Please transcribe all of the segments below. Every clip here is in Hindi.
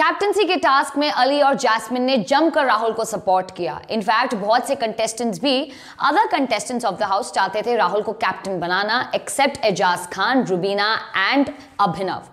कैप्टनसी के टास्क में अली और जैस्मिन ने जमकर राहुल को सपोर्ट किया इनफैक्ट बहुत से कंटेस्टेंट्स भी other contestants of the house चाहते थे राहुल को कैप्टन बनाना एक्सेप्ट एजाज खान रुबीना एंड अभिनव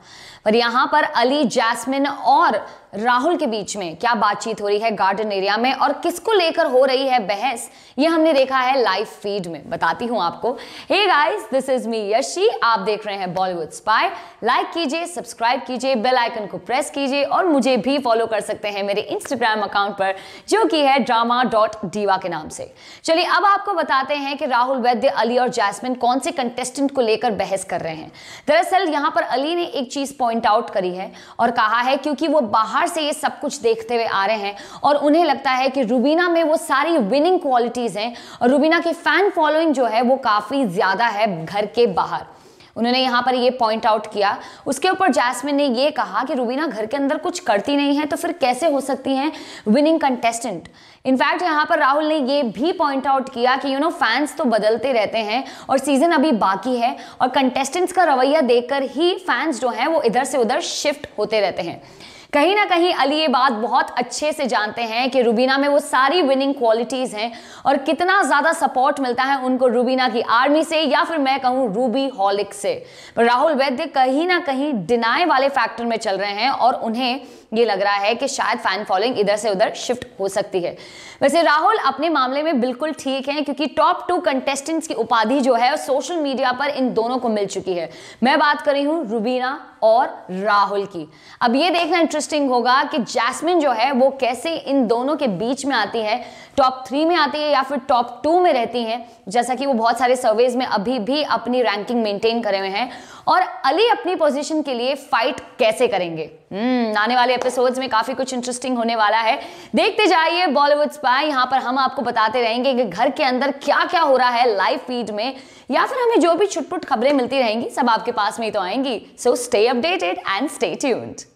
पर यहां पर अली जैस्मिन और राहुल के बीच में क्या बातचीत हो रही है गार्डन एरिया में और किसको लेकर हो रही है बहस ये हमने देखा है लाइव फीड में बताती हूं आपको hey guys this is me Yashi आप देख रहे हैं बॉलीवुड स्पाई लाइक कीजिए सब्सक्राइब कीजिए बेल आइकन को प्रेस कीजिए और मुझे भी फॉलो कर सकते हैं मेरे इंस्टाग्राम अकाउंट पर जो कि है ड्रामा डॉट डीवा के नाम से चलिए अब आपको बताते हैं कि राहुल वैद्य अली और जैसमिन कौन से कंटेस्टेंट को लेकर बहस कर रहे हैं दरअसल यहां पर अली ने एक चीज पॉइंट आउट करी है और कहा है क्योंकि वो बाहर बाहर से ये सब कुछ देखते हुए आ रहे हैं और उन्हें लगता है कि रूबीना में वो सारी विनिंग क्वालिटीज़ हैं और रूबीना की फ़ैन फॉलोइंग जो है वो काफ़ी ज़्यादा है घर के बाहर उन्होंने यहाँ पर ये पॉइंट आउट किया उसके ऊपर जैस्मिन ने ये कहा कि रूबीना घर के अंदर कुछ करती नहीं है तो फिर कैसे हो सकती हैं विनिंग कंटेस्टेंट इनफैक्ट यहाँ पर राहुल ने ये भी पॉइंट आउट किया कि यू नो फैंस तो बदलते रहते हैं और सीजन अभी बाकी है और कंटेस्टेंट्स का रवैया देखकर ही फैंस जो हैं वो इधर से उधर शिफ्ट होते रहते हैं कहीं ना कहीं अली ये बात बहुत अच्छे से जानते हैं कि रूबीना में वो सारी विनिंग क्वालिटीज हैं और कितना ज्यादा सपोर्ट मिलता है उनको रूबीना की आर्मी से या फिर मैं कहूं रूबी हॉलिक से पर राहुल वैद्य कहीं ना कहीं डिनाय वाले फैक्टर में चल रहे हैं और उन्हें ये लग रहा है कि शायद फैन फॉलोइंग इधर से उधर शिफ्ट हो सकती है वैसे राहुल अपने मामले में बिल्कुल ठीक है क्योंकि टॉप टू कंटेस्टेंट्स की उपाधि जो है सोशल मीडिया पर इन दोनों को मिल चुकी है मैं बात कर रही हूँ रूबीना और राहुल की अब ये देखना इंटरेस्ट इंटरेस्टिंग होगा कि जैस्मिन जो है वो कैसे इन दोनों के बीच में आती है टॉप थ्री में आती है या फिर टॉप टू में रहती हैं जैसा कि वो बहुत सारे सर्वेज में अभी भी अपनी रैंकिंग मेंटेन करे हुए हैं और अली अपनी पोजीशन के लिए फाइट कैसे करेंगे हम्म आने वाले एपिसोड्स में काफी कुछ इंटरेस्टिंग होने वाला है देखते जाइए बॉलीवुड स्पाई यहाँ पर हम आपको बताते रहेंगे कि घर के अंदर क्या क्या हो रहा है लाइव फीड में या फिर हमें जो भी छुटपुट खबरें मिलती रहेंगी सब आपके पास में ही तो आएंगी so stay updated and stay tuned